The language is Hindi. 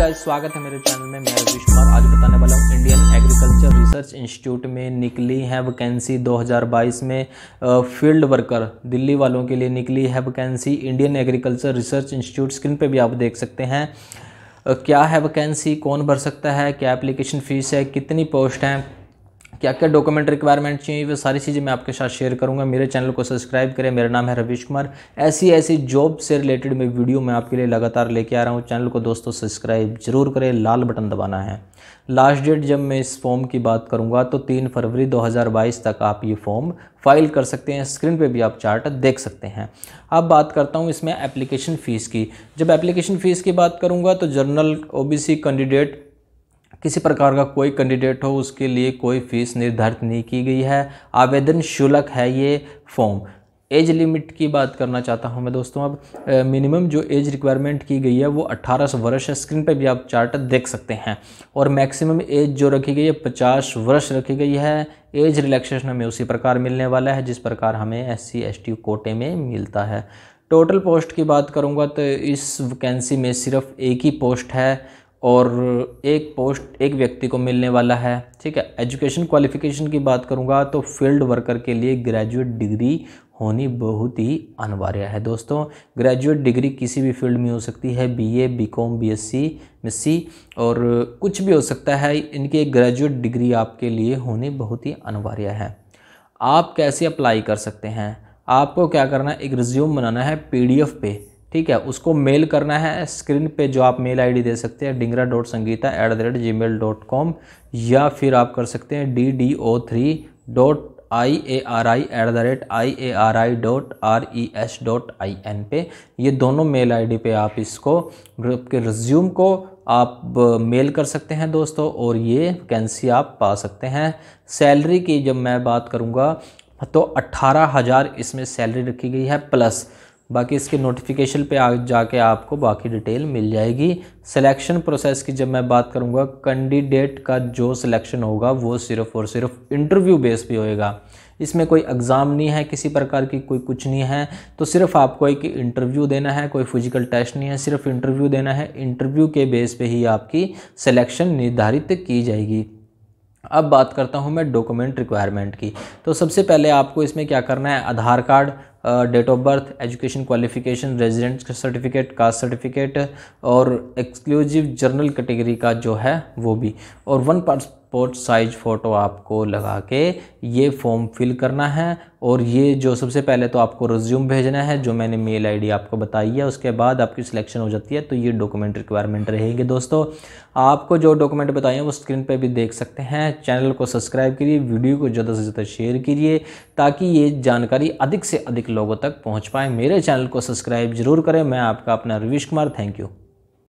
गाइस स्वागत है मेरे चैनल में मैं रवीश कुमार आज बताने वाला हूँ इंडियन एग्रीकल्चर रिसर्च इंस्टीट्यूट में निकली है वैकेंसी 2022 में फील्ड वर्कर दिल्ली वालों के लिए निकली है vacancy Indian agriculture research institute screen पे भी आप देख सकते हैं क्या है वैकेंसी कौन भर सकता है क्या एप्लीकेशन फ़ीस है कितनी पोस्ट हैं क्या क्या डॉक्यूमेंट रिक्वायरमेंट चाहिए वो सारी चीज़ें मैं आपके साथ शेयर करूँगा मेरे चैनल को सब्सक्राइब करें मेरा नाम है रवीश कुमार ऐसी ऐसी जॉब से रिलेटेड मैं वीडियो मैं आपके लिए लगातार लेके आ रहा हूँ चैनल को दोस्तों सब्सक्राइब जरूर करें लाल बटन दबाना है लास्ट डेट जब मैं इस फॉर्म की बात करूँगा तो तीन फरवरी दो तक आप ये फॉर्म फाइल कर सकते हैं स्क्रीन पे भी आप चार्ट देख सकते हैं अब बात करता हूँ इसमें एप्लीकेशन फ़ीस की जब एप्लीकेशन फ़ीस की बात करूँगा तो जर्नल ओबीसी कैंडिडेट किसी प्रकार का कोई कैंडिडेट हो उसके लिए कोई फ़ीस निर्धारित नहीं की गई है आवेदन शुल्क है ये फॉर्म एज लिमिट की बात करना चाहता हूं मैं दोस्तों अब मिनिमम जो एज रिक्वायरमेंट की गई है वो 18 वर्ष है स्क्रीन पे भी आप चार्ट देख सकते हैं और मैक्सिमम एज जो रखी गई है 50 वर्ष रखी गई है एज रिलैक्सेशन हमें उसी प्रकार मिलने वाला है जिस प्रकार हमें एस सी एस टी कोटे में मिलता है टोटल पोस्ट की बात करूँगा तो इस वैकेंसी में सिर्फ एक ही पोस्ट है और एक पोस्ट एक व्यक्ति को मिलने वाला है ठीक है एजुकेशन क्वालिफिकेशन की बात करूँगा तो फील्ड वर्कर के लिए ग्रेजुएट डिग्री होनी बहुत ही अनिवार्य है दोस्तों ग्रेजुएट डिग्री किसी भी फील्ड में हो सकती है बीए, बीकॉम, बीएससी, मिस्सी और कुछ भी हो सकता है इनकी ग्रेजुएट डिग्री आपके लिए होनी बहुत ही अनिवार्य है आप कैसे अप्लाई कर सकते हैं आपको क्या करना है एक रिज्यूम बनाना है पीडीएफ पे ठीक है उसको मेल करना है स्क्रीन पे जो आप मेल आईडी दे सकते हैं Dingra dot Sangeeta at the rate G mail dot com या फिर आप कर सकते हैं D D O three dot I A R I at the rate I A R I dot R E S dot I N पे ये दोनों मेल आईडी पे आप इसको ग्रुप के रिज्यूम को आप मेल कर सकते हैं दोस्तों और ये वैकेंसी आप पा सकते हैं सैलरी की जब मैं बात करूँगा तो अट्ठारह हज़ार इसमें सैलरी रखी गई है प्लस बाकी इसके नोटिफिकेशन पे आ जाके आपको बाकी डिटेल मिल जाएगी सिलेक्शन प्रोसेस की जब मैं बात करूँगा कैंडिडेट का जो सिलेक्शन होगा वो सिर्फ़ और सिर्फ इंटरव्यू बेस पे होएगा इसमें कोई एग्ज़ाम नहीं है किसी प्रकार की कोई कुछ नहीं है तो सिर्फ आपको एक इंटरव्यू देना है कोई फिजिकल टेस्ट नहीं है सिर्फ इंटरव्यू देना है इंटरव्यू के बेस पर ही आपकी सिलेक्शन निर्धारित की जाएगी अब बात करता हूँ मैं डॉक्यूमेंट रिक्वायरमेंट की तो सबसे पहले आपको इसमें क्या करना है Aadhaar card date of birth education qualification resident certificate caste certificate और एक्सक्लूसिव जर्नल कैटेगरी का जो है वो भी और वन पासपोर्ट साइज फ़ोटो आपको लगा के ये फॉर्म फिल करना है और ये जो सबसे पहले तो आपको रिज्यूम भेजना है जो मैंने मेल आईडी आपको बताई है उसके बाद आपकी सिलेक्शन हो जाती है तो ये डॉक्यूमेंट रिक्वायरमेंट रहेगी दोस्तों आपको जो डॉक्यूमेंट बताएँ वो स्क्रीन पर भी देख सकते हैं चैनल को सब्सक्राइब करिए वीडियो को ज़्यादा से ज़्यादा शेयर करिए ताकि ये जानकारी अधिक से अधिक लोगों तक पहुँच पाए मेरे चैनल को सब्सक्राइब जरूर करें मैं आपका अपना रवीश कुमार थैंक यू